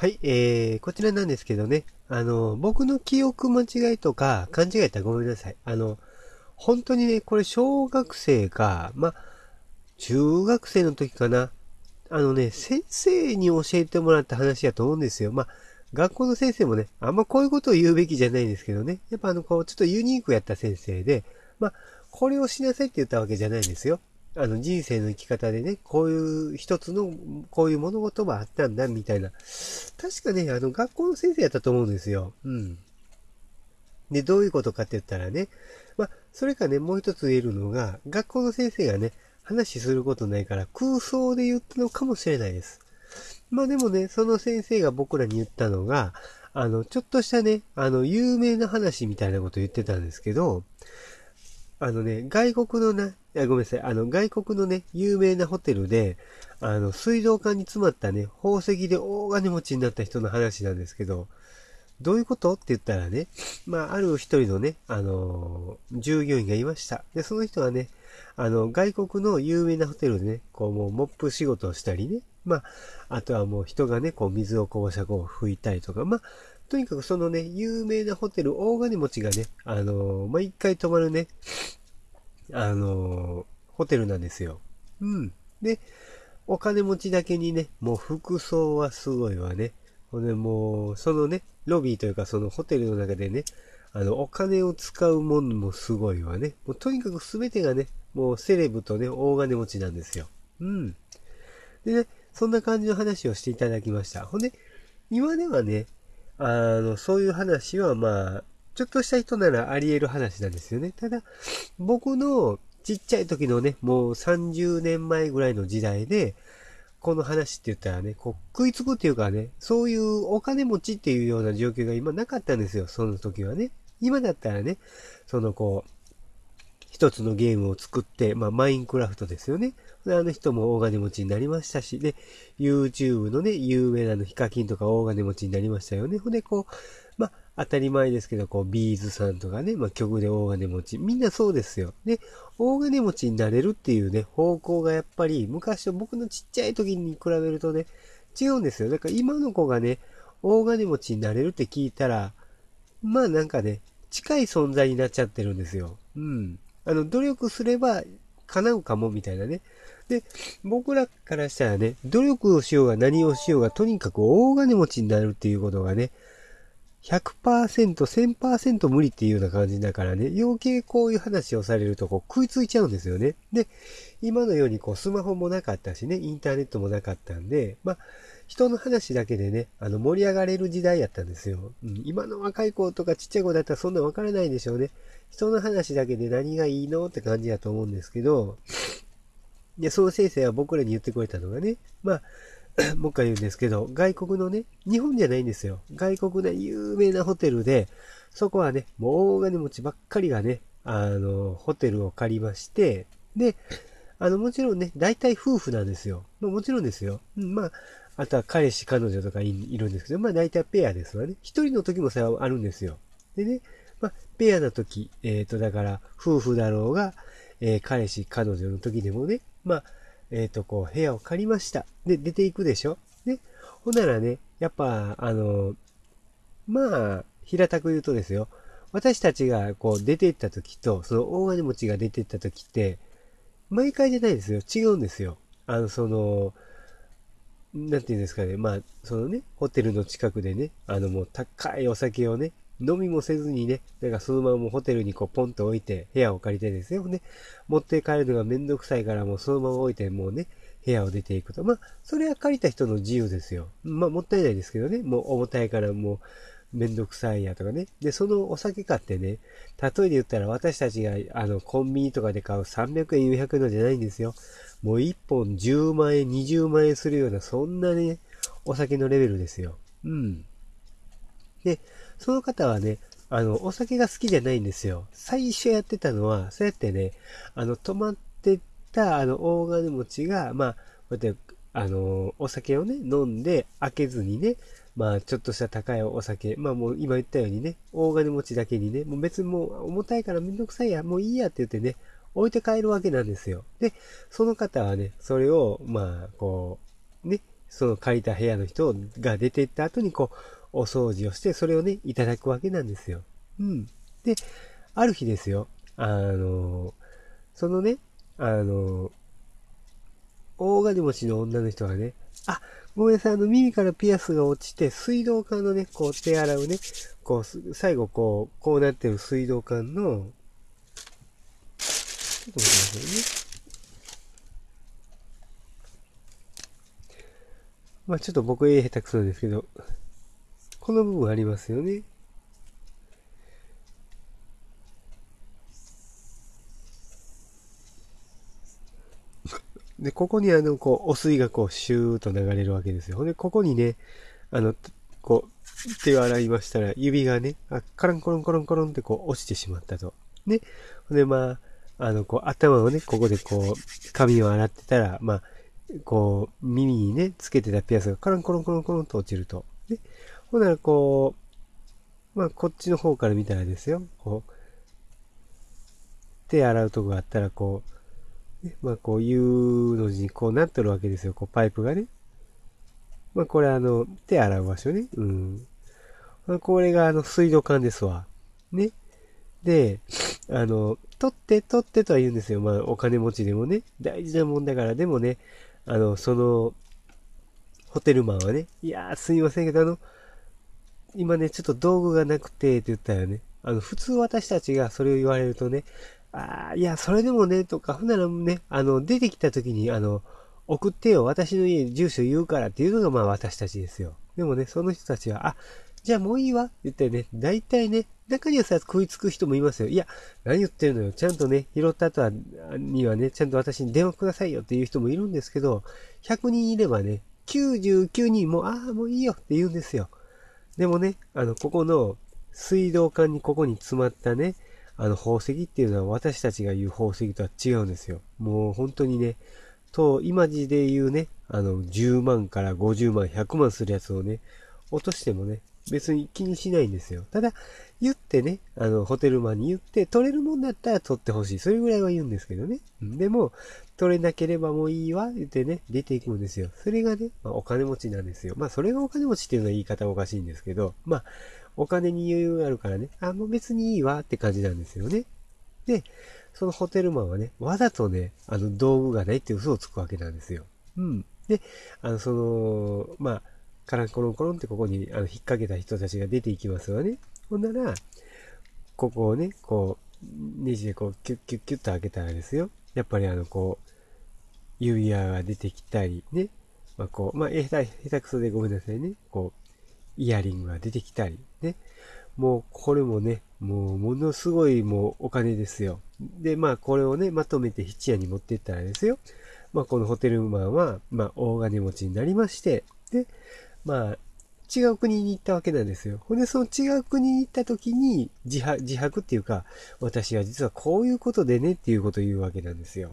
はい、えー、こちらなんですけどね、あの、僕の記憶間違いとか、勘違いったらごめんなさい。あの、本当にね、これ小学生か、ま、中学生の時かな。あのね、先生に教えてもらった話やと思うんですよ。ま学校の先生もね、あんまこういうことを言うべきじゃないんですけどね。やっぱあの、こう、ちょっとユニークやった先生で、まこれをしなさいって言ったわけじゃないんですよ。あの人生の生き方でね、こういう一つの、こういう物事もあったんだ、みたいな。確かね、あの学校の先生やったと思うんですよ。うん。で、どういうことかって言ったらね、まあ、それかね、もう一つ言えるのが、学校の先生がね、話することないから空想で言ったのかもしれないです。まあでもね、その先生が僕らに言ったのが、あの、ちょっとしたね、あの、有名な話みたいなこと言ってたんですけど、あのね、外国のな、あごめんなさい、あの、外国のね、有名なホテルで、あの、水道管に詰まったね、宝石で大金持ちになった人の話なんですけど、どういうことって言ったらね、まあ、ある一人のね、あのー、従業員がいました。で、その人はね、あの、外国の有名なホテルでね、こう、もう、モップ仕事をしたりね、まあ、あとはもう人がね、こう水をこう、ゃ庫を拭いたりとか、まあ、とにかくそのね、有名なホテル、大金持ちがね、あのー、毎回泊まるね、あのー、ホテルなんですよ。うん。で、お金持ちだけにね、もう服装はすごいわね。ほんでもう、そのね、ロビーというかそのホテルの中でね、あの、お金を使うもんもすごいわね。もうとにかく全てがね、もうセレブとね、大金持ちなんですよ。うん。でね、そんな感じの話をしていただきました。ほんで、今ではね、あの、そういう話はまあ、ちょっとした人ならあり得る話なんですよね。ただ、僕のちっちゃい時のね、もう30年前ぐらいの時代で、この話って言ったらね、こう食いつくっていうかね、そういうお金持ちっていうような状況が今なかったんですよ、その時はね。今だったらね、そのこう、一つのゲームを作って、まあ、マインクラフトですよね。で、あの人も大金持ちになりましたし、で、YouTube のね、有名なのヒカキンとか大金持ちになりましたよね。ほんで、こう、まあ、当たり前ですけど、こう、ビーズさんとかね、まあ、曲で大金持ち。みんなそうですよ。で、大金持ちになれるっていうね、方向がやっぱり、昔と僕のちっちゃい時に比べるとね、違うんですよ。だから今の子がね、大金持ちになれるって聞いたら、まあなんかね、近い存在になっちゃってるんですよ。うん。あの、努力すれば叶うかも、みたいなね。で、僕らからしたらね、努力をしようが何をしようが、とにかく大金持ちになるっていうことがね、100%、1000%無理っていうような感じだからね、余計こういう話をされるとこう食いついちゃうんですよね。で、今のようにこうスマホもなかったしね、インターネットもなかったんで、まあ、人の話だけでね、あの、盛り上がれる時代やったんですよ。うん、今の若い子とかちっちゃい子だったらそんなわからないでしょうね。人の話だけで何がいいのって感じやと思うんですけど、で、その先生は僕らに言ってくれたのがね、まあ、もう一回言うんですけど、外国のね、日本じゃないんですよ。外国の有名なホテルで、そこはね、もう大金持ちばっかりがね、あの、ホテルを借りまして、で、あの、もちろんね、大体夫婦なんですよ。もちろんですよ。うん、まあ、あとは彼氏、彼女とかいるんですけど、まあ大体ペアですわね。一人の時もさ、あるんですよ。でね、まあ、ペアな時、えっ、ー、と、だから、夫婦だろうが、えー、彼氏、彼女の時でもね、まあ、えっ、ー、と、こう、部屋を借りました。で、出ていくでしょね。ほんならね、やっぱ、あの、まあ、平たく言うとですよ、私たちがこう出て行った時と、その大金持ちが出て行った時って、毎回じゃないですよ。違うんですよ。あの、その、なんていうんですかね、まあ、そのね、ホテルの近くでね、あのもう高いお酒をね、飲みもせずにね、なんかそのままもうホテルにこうポンと置いて、部屋を借りてですよね、持って帰るのがめんどくさいからもうそのまま置いて、もうね、部屋を出ていくと。まあ、それは借りた人の自由ですよ。まあ、もったいないですけどね、もう重たいからもう、めんどくさいやとかね。で、そのお酒買ってね、例えで言ったら私たちがあのコンビニとかで買う300円、400円のじゃないんですよ。もう1本10万円、20万円するような、そんなね、お酒のレベルですよ。うん。で、その方はね、あの、お酒が好きじゃないんですよ。最初やってたのは、そうやってね、あの、止まってた、あの、大金持ちが、まあ、こうやって、あの、お酒をね、飲んで、開けずにね、まあ、ちょっとした高いお酒、まあもう今言ったようにね、大金持ちだけにね、もう別にもう重たいからめんどくさいや、もういいやって言ってね、置いて帰るわけなんですよ。で、その方はね、それを、まあ、こう、ね、その借りた部屋の人が出て行った後にこう、お掃除をして、それをね、いただくわけなんですよ。うん。で、ある日ですよ、あの、そのね、あの、大金持ちの女の人がね、あ、ごめんなさい、あの、耳からピアスが落ちて、水道管のね、こう、手洗うね、こう、最後、こう、こうなってる水道管の、ちょっと待ってくださいね。まあちょっと僕絵下手くそなんですけど、この部分ありますよね。で、ここにあの、こう、汚水がこう、シューッと流れるわけですよ。ほんで、ここにね、あの、こう、手を洗いましたら、指がね、あカランコロンコロンコロンってこう、落ちてしまったと。ね。ほんで、まあ、あの、こう、頭をね、ここでこう、髪を洗ってたら、まあ、こう、耳にね、つけてたピアスがカランコロンコロンコロンと落ちると。ね。ほんなら、こう、まあ、こっちの方から見たらですよ、こう、手洗うとこがあったら、こう、ね、まあこういうのにこうなっとるわけですよ。こうパイプがね。まあこれあの、手洗う場所ね。うん。まあ、これがあの水道管ですわ。ね。で、あの、取って取ってとは言うんですよ。まあお金持ちでもね。大事なもんだから。でもね、あの、その、ホテルマンはね、いやーすいませんけど、あの、今ね、ちょっと道具がなくて、って言ったらね。あの、普通私たちがそれを言われるとね、ああ、いや、それでもね、とか、ほんならね、あの、出てきた時に、あの、送ってよ、私の家住所言うからっていうのが、まあ私たちですよ。でもね、その人たちは、あ、じゃあもういいわ、った言ってね、大体ね、中にはさ、食いつく人もいますよ。いや、何言ってるのよ。ちゃんとね、拾った後は、にはね、ちゃんと私に電話くださいよっていう人もいるんですけど、100人いればね、99人も、ああ、もういいよって言うんですよ。でもね、あの、ここの水道管にここに詰まったね、あの宝石っていうのは私たちが言う宝石とは違うんですよ。もう本当にね、と、今時で言うね、あの、10万から50万、100万するやつをね、落としてもね、別に気にしないんですよ。ただ、言ってね、あの、ホテルマンに言って、取れるもんだったら取ってほしい。それぐらいは言うんですけどね。でも、取れなければもういいわ、言ってね、出ていくんですよ。それがね、まあ、お金持ちなんですよ。まあ、それがお金持ちっていうのは言い方おかしいんですけど、まあ、お金に余裕があるからね、あ、もう別にいいわって感じなんですよね。で、そのホテルマンはね、わざとね、あの、道具がないって嘘をつくわけなんですよ。うん。で、あの、その、まあ、カランコロンコロンってここにあの引っ掛けた人たちが出ていきますわね。ほんなら、ここをね、こう、ネジでこう、キュッキュッキュッと開けたらですよ。やっぱりあの、こう、指ーが出てきたり、ね。まあ、こう、まあ、下手、下手くそでごめんなさいね。こう、イヤリングが出てきたり、ね。もう、これもね、もう、ものすごい、もう、お金ですよ。で、まあ、これをね、まとめて質屋に持ってったらですよ。まあ、このホテルマンは、まあ、大金持ちになりまして、で、まあ、違う国に行ったわけなんですよ。ほんで、その違う国に行った時に、自白、自白っていうか、私は実はこういうことでねっていうことを言うわけなんですよ。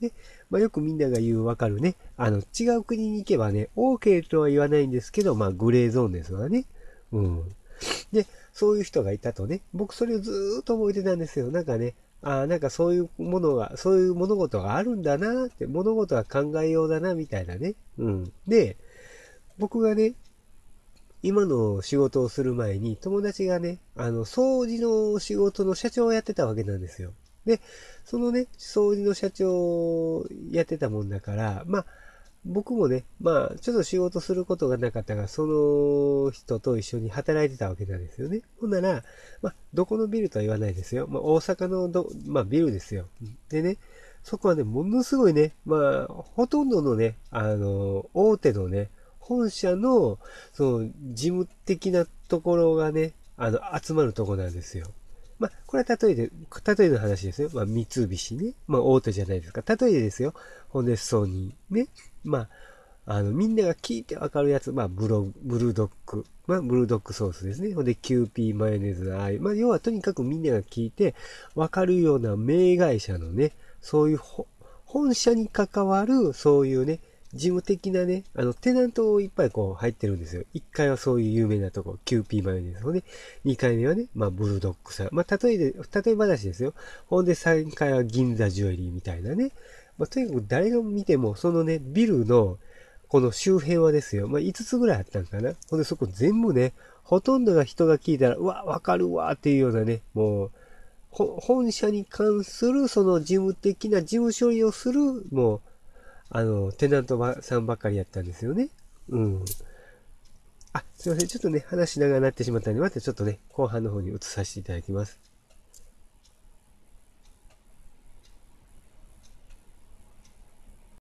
で、まあ、よくみんなが言うわかるね。あの、違う国に行けばね、OK とは言わないんですけど、まあ、グレーゾーンですわね。うん。で、そういう人がいたとね、僕それをずーっと覚えてたんですよ。なんかね、ああ、なんかそういうものが、そういう物事があるんだなって、物事は考えようだな、みたいなね。うん。で、僕がね、今の仕事をする前に、友達がね、あの、掃除の仕事の社長をやってたわけなんですよ。で、そのね、掃除の社長をやってたもんだから、まあ、僕もね、まあ、ちょっと仕事することがなかったが、その人と一緒に働いてたわけなんですよね。ほんなら、まあ、どこのビルとは言わないですよ。まあ、大阪のど、まあ、ビルですよ。でね、そこはね、ものすごいね、まあ、ほとんどのね、あの、大手のね、本社の、その、事務的なところがね、あの、集まるとこなんですよ。まあ、これは例えで、例えの話ですよ。まあ、三菱ね。まあ、大手じゃないですか。例えでですよ。ホネスソニーね。まあ、あの、みんなが聞いてわかるやつ。まあ、ブロ、ブルドック。まあ、ブルドックソースですね。ほんで、キューピーマヨネーズのあまあ、要はとにかくみんなが聞いてわかるような名会社のね、そういう本社に関わる、そういうね、事務的なね、あの、テナントをいっぱいこう入ってるんですよ。1回はそういう有名なとこ、キューピーマヨネーズのね、2回目はね、まあ、ブルドックさん。まあ、例えで、例え話ですよ。ほんで3回は銀座ジュエリーみたいなね。まあ、とにかく誰が見ても、そのね、ビルの、この周辺はですよ。まあ、5つぐらいあったんかな。ほんでそこ全部ね、ほとんどが人が聞いたら、うわ、わかるわ、っていうようなね、もう、本社に関する、その事務的な事務処理をする、もう、あの、テナントさんばっかりやったんですよね。うん。あ、すいません。ちょっとね、話しながらなってしまったんで、またちょっとね、後半の方に移させていただきます。